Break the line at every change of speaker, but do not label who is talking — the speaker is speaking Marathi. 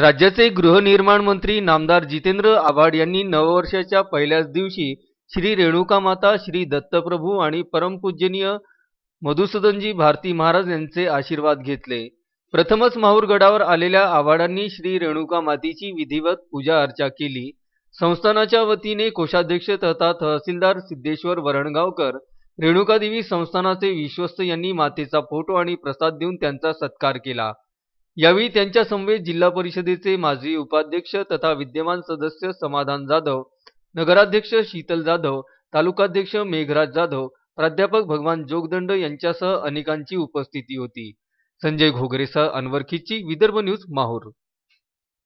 राज्याचे गृहनिर्माण मंत्री नामदार जितेंद्र आव्हाड यांनी नववर्षाच्या पहिल्याच दिवशी श्री रेणुका माता श्री दत्तप्रभू आणि परमपूजनीय मधुसूदनजी भारती महाराज यांचे आशीर्वाद घेतले प्रथमच माहूरगडावर आलेल्या आव्हाडांनी श्री रेणुका मातीची विधिवत पूजा अर्चा केली संस्थानाच्या वतीने कोषाध्यक्ष तथा तहसीलदार सिद्धेश्वर वरणगावकर रेणुकादेवी संस्थानाचे विश्वस्त यांनी मातेचा फोटो आणि प्रसाद देऊन त्यांचा सत्कार केला यावेळी त्यांच्या समवेत जिल्हा परिषदेचे माजी उपाध्यक्ष तथा विद्यमान सदस्य समाधान जाधव नगराध्यक्ष शीतल जाधव तालुकाध्यक्ष मेघराज जाधव प्राध्यापक भगवान जोगदंड यांच्यासह अनेकांची उपस्थिती होती संजय घोगरेसह अनवरखीची विदर्भ न्यूज माहूर